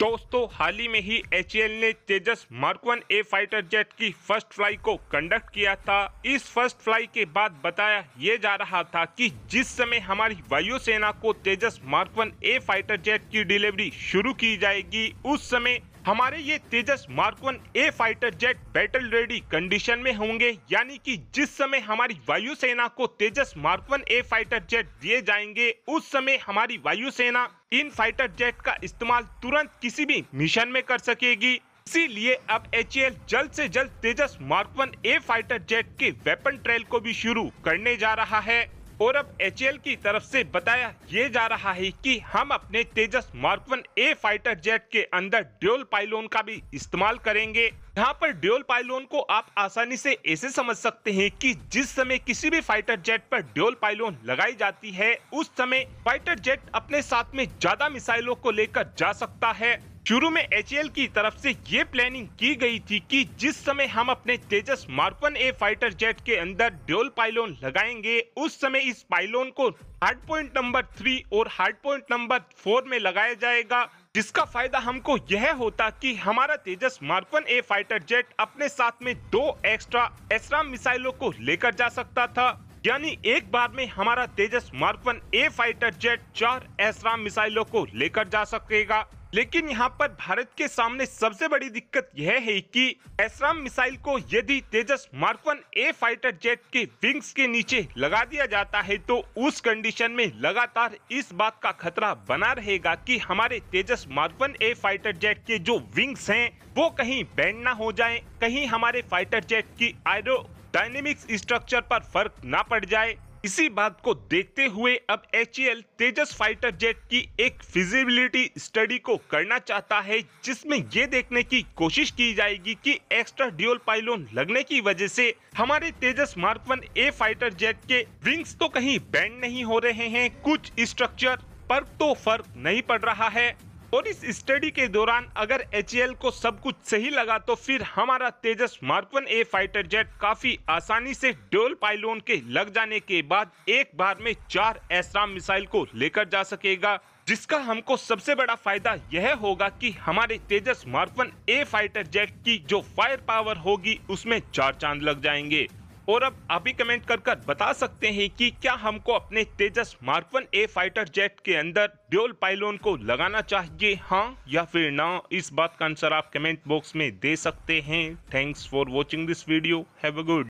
दोस्तों हाल ही में ही एच ने Tejas Mark one A fighter jet की फर्स्ट फ्लाई को कंडक्ट किया था इस फर्स्ट फ्लाई के बाद बताया ये जा रहा था कि जिस समय हमारी वायुसेना को Tejas Mark one A fighter jet की डिलीवरी शुरू की जाएगी उस समय हमारे ये Tejas Mark one A fighter jet battle ready condition में होंगे यानी कि जिस समय हमारी वायुसेना को Tejas Mark one A fighter jet दिए जाएंगे उस समय हमारी वायुसेना इन फाइटर जेट का इस्तेमाल तुरंत किसी भी मिशन में कर सकेगी इसीलिए अब एच जल्द से जल्द Tejas Mark one A fighter jet के वेपन ट्रेल को भी शुरू करने जा रहा है और अब एच की तरफ से बताया ये जा रहा है कि हम अपने Tejas Mark one A fighter jet के अंदर ड्योल पाइलोन का भी इस्तेमाल करेंगे यहाँ पर ड्यूल पाइलोन को आप आसानी से ऐसे समझ सकते हैं कि जिस समय किसी भी फाइटर जेट पर ड्योल पाइलोन लगाई जाती है उस समय फाइटर जेट अपने साथ में ज्यादा मिसाइलों को लेकर जा सकता है शुरू में एच की तरफ से ये प्लानिंग की गई थी कि जिस समय हम अपने तेजस मार्पन ए फाइटर जेट के अंदर ड्योल पाइलोन लगाएंगे उस समय इस पाइलोन को हार्ड पॉइंट नंबर थ्री और हार्ड पॉइंट नंबर फोर में लगाया जाएगा जिसका फायदा हमको यह होता कि हमारा तेजस मार्पन ए फाइटर जेट अपने साथ में दो एक्स्ट्रा एसराम मिसाइलों को लेकर जा सकता था यानी एक बार में हमारा तेजस मार्पन ए फाइटर जेट चार एसराम मिसाइलों को लेकर जा सकेगा लेकिन यहाँ पर भारत के सामने सबसे बड़ी दिक्कत यह है कि एसराम मिसाइल को यदि Tejas Mark one A fighter jet के विंग्स के नीचे लगा दिया जाता है तो उस कंडीशन में लगातार इस बात का खतरा बना रहेगा कि हमारे Tejas Mark one A fighter jet के जो विंग्स हैं वो कहीं बैंड ना हो जाएं, कहीं हमारे फाइटर जेट की आयरो डायनेमिक्स स्ट्रक्चर पर फर्क ना पड़ जाए इसी बात को देखते हुए अब H e Tejas fighter jet की एक फिजिबिलिटी स्टडी को करना चाहता है जिसमें ये देखने की कोशिश की जाएगी कि एक्स्ट्रा ड्यूल पाइलोन लगने की वजह से हमारे Tejas Mark one A fighter jet के विंग्स तो कहीं बैंड नहीं हो रहे हैं कुछ स्ट्रक्चर पर तो फर्क नहीं पड़ रहा है और इस स्टडी के दौरान अगर एच को सब कुछ सही लगा तो फिर हमारा Tejas one A fighter jet काफी आसानी से डोल पाइलोन के लग जाने के बाद एक बार में चार एसराम मिसाइल को लेकर जा सकेगा जिसका हमको सबसे बड़ा फायदा यह होगा कि हमारे Tejas one A fighter jet की जो फायर पावर होगी उसमें चार चांद लग जाएंगे और अब अभी कमेंट कर कर बता सकते हैं कि क्या हमको अपने तेजस मार्कवन ए फाइटर जेट के अंदर ड्योल पाइलोन को लगाना चाहिए हाँ या फिर ना इस बात का आंसर आप कमेंट बॉक्स में दे सकते हैं thanks for watching this video have a good